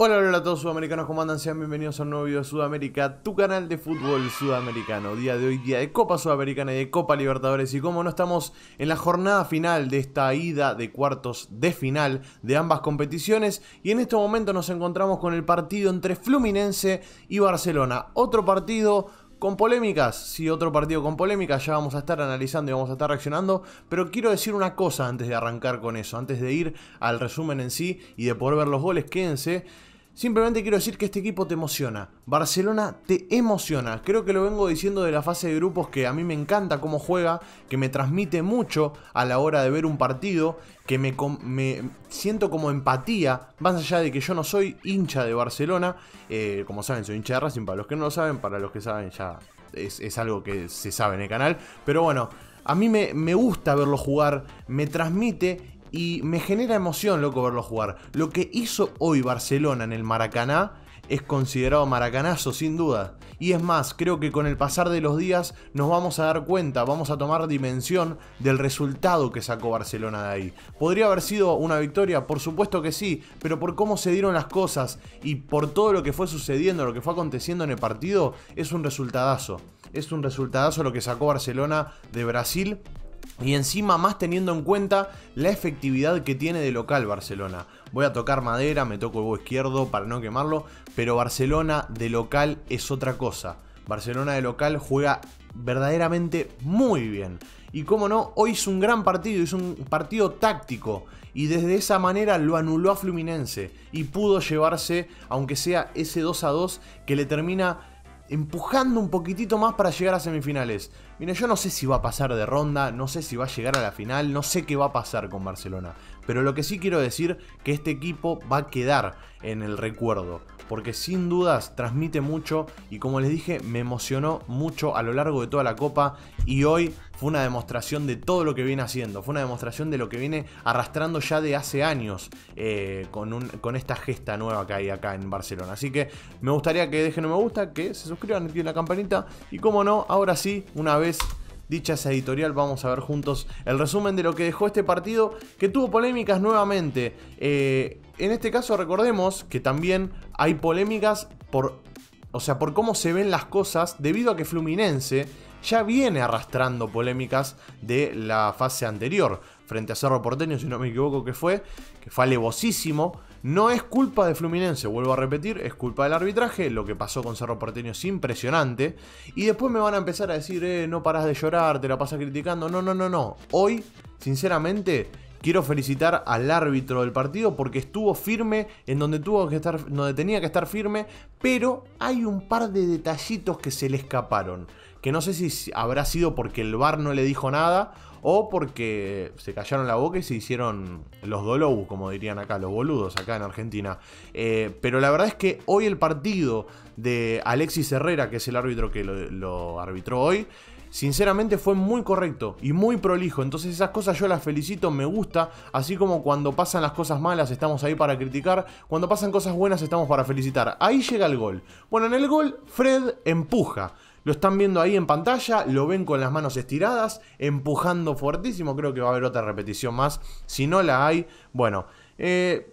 Hola, hola a todos sudamericanos, ¿cómo andan? Sean bienvenidos a un nuevo video de Sudamérica, tu canal de fútbol sudamericano. Día de hoy, día de Copa Sudamericana y de Copa Libertadores. Y como no estamos en la jornada final de esta ida de cuartos de final de ambas competiciones. Y en este momento nos encontramos con el partido entre Fluminense y Barcelona. Otro partido con polémicas, sí, otro partido con polémicas, ya vamos a estar analizando y vamos a estar reaccionando, pero quiero decir una cosa antes de arrancar con eso, antes de ir al resumen en sí y de poder ver los goles, quédense Simplemente quiero decir que este equipo te emociona. Barcelona te emociona. Creo que lo vengo diciendo de la fase de grupos que a mí me encanta cómo juega, que me transmite mucho a la hora de ver un partido, que me, siento como empatía, más allá de que yo no soy hincha de Barcelona. Eh, como saben, soy hincha de Racing, para los que no lo saben, para los que saben ya es, algo que se sabe en el canal. Pero bueno, a mí me, me gusta verlo jugar, me transmite y me genera emoción, loco, verlo jugar. Lo que hizo hoy Barcelona en el Maracaná es considerado maracanazo, sin duda. Y es más, creo que con el pasar de los días nos vamos a dar cuenta, vamos a tomar dimensión del resultado que sacó Barcelona de ahí. ¿Podría haber sido una victoria? Por supuesto que sí, pero por cómo se dieron las cosas y por todo lo que fue sucediendo, lo que fue aconteciendo en el partido, es un resultadazo. Es un resultadazo lo que sacó Barcelona de Brasil y encima más teniendo en cuenta la efectividad que tiene de local Barcelona. Voy a tocar madera, me toco el huevo izquierdo para no quemarlo, pero Barcelona de local es otra cosa. Barcelona de local juega verdaderamente muy bien. Y como no, hoy es un gran partido, es un partido táctico. Y desde esa manera lo anuló a Fluminense. Y pudo llevarse, aunque sea ese 2 a 2, que le termina empujando un poquitito más para llegar a semifinales. Mira, yo no sé si va a pasar de ronda, no sé si va a llegar a la final, no sé qué va a pasar con Barcelona. Pero lo que sí quiero decir que este equipo va a quedar en el recuerdo, porque sin dudas transmite mucho y como les dije, me emocionó mucho a lo largo de toda la copa y hoy fue una demostración de todo lo que viene haciendo, fue una demostración de lo que viene arrastrando ya de hace años eh, con, un, con esta gesta nueva que hay acá en Barcelona. Así que me gustaría que dejen un me gusta, que se suscriban, activen la campanita y como no, ahora sí, una vez dicha esa editorial. Vamos a ver juntos el resumen de lo que dejó este partido, que tuvo polémicas nuevamente. Eh, en este caso recordemos que también hay polémicas por, o sea, por cómo se ven las cosas debido a que Fluminense ya viene arrastrando polémicas de la fase anterior. Frente a Cerro Porteño, si no me equivoco, que fue, que fue alevosísimo. No es culpa de Fluminense, vuelvo a repetir, es culpa del arbitraje. Lo que pasó con Cerro Porteño es impresionante. Y después me van a empezar a decir, eh, no paras de llorar, te la pasas criticando. No, no, no, no. Hoy, sinceramente, Quiero felicitar al árbitro del partido porque estuvo firme en donde tuvo que estar, donde tenía que estar firme, pero hay un par de detallitos que se le escaparon que no sé si habrá sido porque el bar no le dijo nada o porque se callaron la boca y se hicieron los dolou, como dirían acá, los boludos acá en Argentina. Eh, pero la verdad es que hoy el partido de Alexis Herrera, que es el árbitro que lo arbitró hoy, sinceramente fue muy correcto y muy prolijo. Entonces esas cosas yo las felicito, me gusta. Así como cuando pasan las cosas malas estamos ahí para criticar. Cuando pasan cosas buenas estamos para felicitar. Ahí llega el gol. Bueno, en el gol Fred empuja. Lo están viendo ahí en pantalla, lo ven con las manos estiradas, empujando fuertísimo, creo que va a haber otra repetición más, si no la hay, bueno, eh,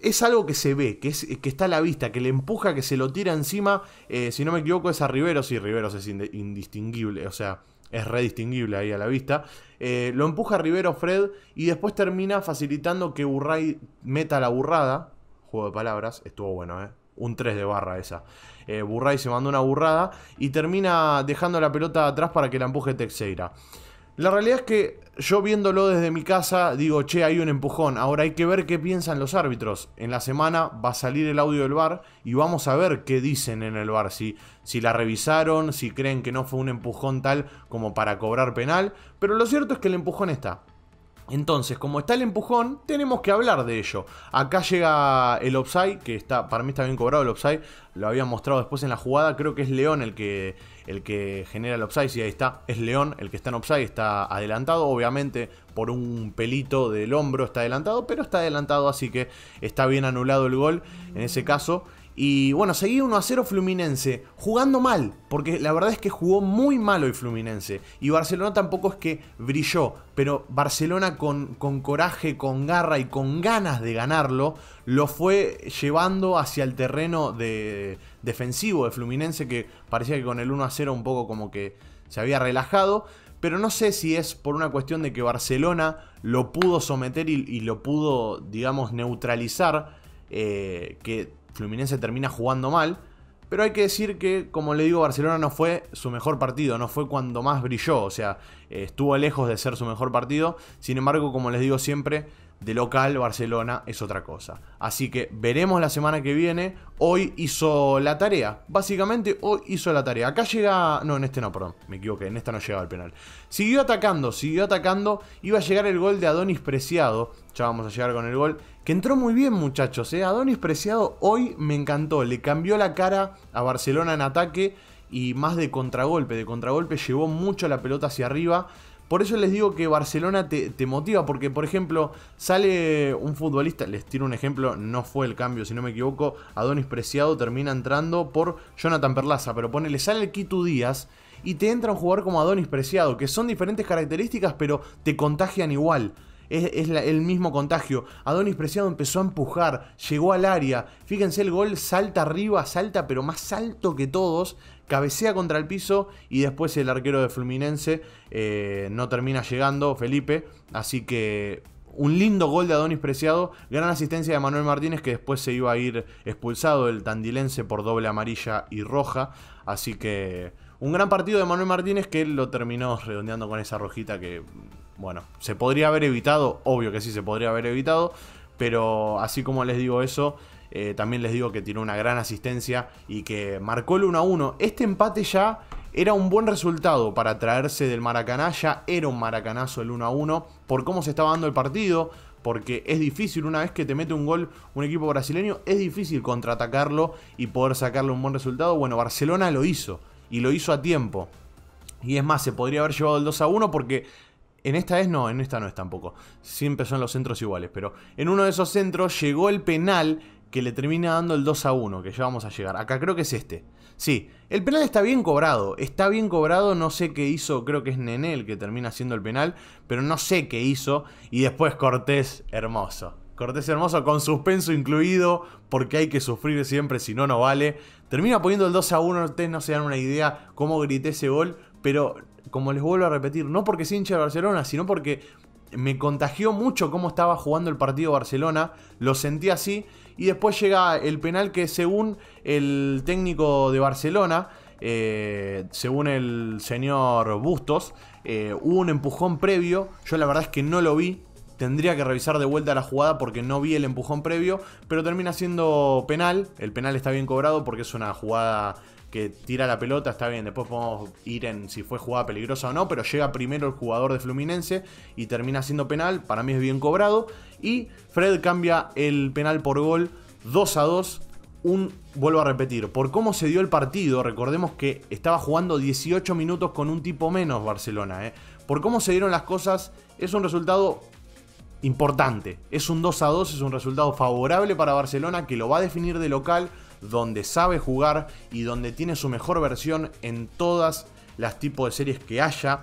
es algo que se ve, que, es, que, está a la vista, que le empuja, que se lo tira encima, eh, si no me equivoco es a Riveros y Riveros es indistinguible, o sea, es redistinguible ahí a la vista. Eh, lo empuja Rivero Fred y después termina facilitando que Burray meta la burrada. Juego de palabras, estuvo bueno, ¿eh? un 3 de barra esa. Eh, Burray se mandó una burrada y termina dejando la pelota atrás para que la empuje Teixeira La realidad es que yo viéndolo desde mi casa digo, che, hay un empujón. Ahora hay que ver qué piensan los árbitros. En la semana va a salir el audio del bar y vamos a ver qué dicen en el bar. Si, si la revisaron, si creen que no fue un empujón tal como para cobrar penal. Pero lo cierto es que el empujón está. Entonces, como está el empujón, tenemos que hablar de ello. Acá llega el offside, que está, para mí está bien cobrado el offside. Lo había mostrado después en la jugada. Creo que es León el que, el que genera el offside. Y ahí está, es León el que está en offside. Está adelantado, obviamente, por un pelito del hombro está adelantado. Pero está adelantado, así que está bien anulado el gol en ese caso. Y bueno, seguía 1 a 0 Fluminense, jugando mal, porque la verdad es que jugó muy mal hoy Fluminense. Y Barcelona tampoco es que brilló, pero Barcelona con, con coraje, con garra y con ganas de ganarlo, lo fue llevando hacia el terreno de, defensivo de Fluminense, que parecía que con el 1 a 0 un poco como que se había relajado. Pero no sé si es por una cuestión de que Barcelona lo pudo someter y, lo pudo, digamos, neutralizar. Eh, que Fluminense termina jugando mal. Pero hay que decir que, como le digo, Barcelona no fue su mejor partido, no fue cuando más brilló, o sea, eh, estuvo lejos de ser su mejor partido. Sin embargo, como les digo siempre, de local Barcelona es otra cosa. Así que veremos la semana que viene. Hoy hizo la tarea. Básicamente hoy hizo la tarea. Acá llega... No, en este no, perdón. Me equivoqué. En esta no llegaba el penal. Siguió atacando, siguió atacando. Iba a llegar el gol de Adonis Preciado. Ya vamos a llegar con el gol. Que entró muy bien muchachos. ¿eh? Adonis Preciado hoy me encantó. Le cambió la cara a Barcelona en ataque. Y más de contragolpe. De contragolpe llevó mucho la pelota hacia arriba. Por eso les digo que Barcelona te, motiva, porque por ejemplo sale un futbolista, les tiro un ejemplo, no fue el cambio si no me equivoco, Adonis Preciado termina entrando por Jonathan Perlaza, pero ponele, sale el Kitu Díaz y te entra un jugador como Adonis Preciado, que son diferentes características pero te contagian igual es, el mismo contagio. Adonis Preciado empezó a empujar, llegó al área. Fíjense el gol, salta arriba, salta, pero más alto que todos cabecea contra el piso y después el arquero de Fluminense eh, no termina llegando, Felipe. Así que un lindo gol de Adonis Preciado, gran asistencia de Manuel Martínez que después se iba a ir expulsado el tandilense por doble amarilla y roja. Así que un gran partido de Manuel Martínez que él lo terminó redondeando con esa rojita que, bueno, se podría haber evitado, obvio que sí, se podría haber evitado. Pero así como les digo eso, eh, también les digo que tiene una gran asistencia y que marcó el 1 a 1. Este empate ya era un buen resultado para traerse del Maracaná. Ya era un maracanazo el 1 a 1 por cómo se estaba dando el partido. Porque es difícil, una vez que te mete un gol un equipo brasileño, es difícil contraatacarlo y poder sacarle un buen resultado. Bueno, Barcelona lo hizo y lo hizo a tiempo. Y es más, se podría haber llevado el 2 a 1 porque en esta es, no, en esta no es tampoco. Siempre son los centros iguales, pero en uno de esos centros llegó el penal que le termina dando el 2 a 1, que ya vamos a llegar. Acá creo que es este. Sí, el penal está bien cobrado, está bien cobrado, no sé qué hizo, creo que es Nené el que termina haciendo el penal, pero no sé qué hizo. Y después Cortés, hermoso. Cortés hermoso con suspenso incluido, porque hay que sufrir siempre, si no, no vale. Termina poniendo el 2 a 1, ustedes no se dan una idea cómo grité ese gol, pero como les vuelvo a repetir, no porque sea hincha de Barcelona, sino porque me contagió mucho cómo estaba jugando el partido Barcelona, lo sentí así, y después llega el penal que según el técnico de Barcelona, eh, según el señor Bustos, eh, hubo un empujón previo, yo la verdad es que no lo vi, Tendría que revisar de vuelta la jugada porque no vi el empujón previo, pero termina siendo penal. El penal está bien cobrado porque es una jugada que tira la pelota, está bien, después podemos ir en si fue jugada peligrosa o no, pero llega primero el jugador de Fluminense y termina siendo penal, para mí es bien cobrado, y Fred cambia el penal por gol 2 a 2, un, vuelvo a repetir, por cómo se dio el partido, recordemos que estaba jugando 18 minutos con un tipo menos Barcelona, ¿eh? por cómo se dieron las cosas, es un resultado importante. Es un 2 a 2, es un resultado favorable para Barcelona que lo va a definir de local, donde sabe jugar y donde tiene su mejor versión en todas las tipos de series que haya.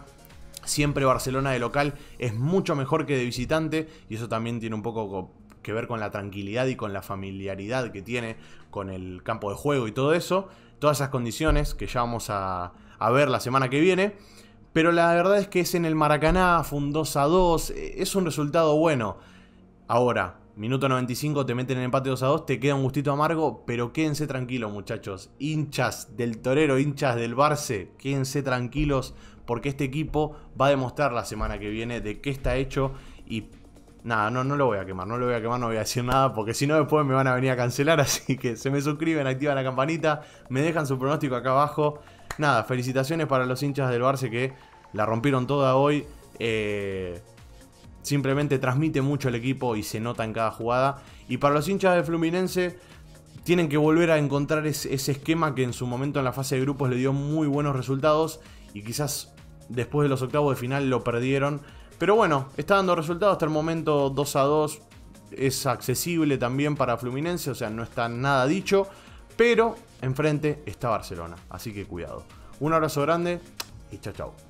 Siempre Barcelona de local es mucho mejor que de visitante y eso también tiene un poco que ver con la tranquilidad y con la familiaridad que tiene con el campo de juego y todo eso. Todas esas condiciones que ya vamos a, a ver la semana que viene pero la verdad es que es en el Maracaná, fue un 2 a 2, es un resultado bueno. Ahora, minuto 95 te meten en empate 2 a 2, te queda un gustito amargo, pero quédense tranquilos muchachos, hinchas del Torero, hinchas del Barce, quédense tranquilos porque este equipo va a demostrar la semana que viene de qué está hecho y Nada, no, no lo voy a quemar, no lo voy a quemar, no voy a decir nada, porque si no después me van a venir a cancelar, así que se me suscriben, activan la campanita, me dejan su pronóstico acá abajo. Nada, felicitaciones para los hinchas del Barce que la rompieron toda hoy. Eh, simplemente transmite mucho el equipo y se nota en cada jugada. Y para los hinchas de Fluminense, tienen que volver a encontrar ese, ese esquema que en su momento en la fase de grupos le dio muy buenos resultados. Y quizás después de los octavos de final lo perdieron. Pero bueno, está dando resultados hasta el momento 2 a 2. Es accesible también para Fluminense, o sea, no está nada dicho. Pero enfrente está Barcelona, así que cuidado. Un abrazo grande y chao chao.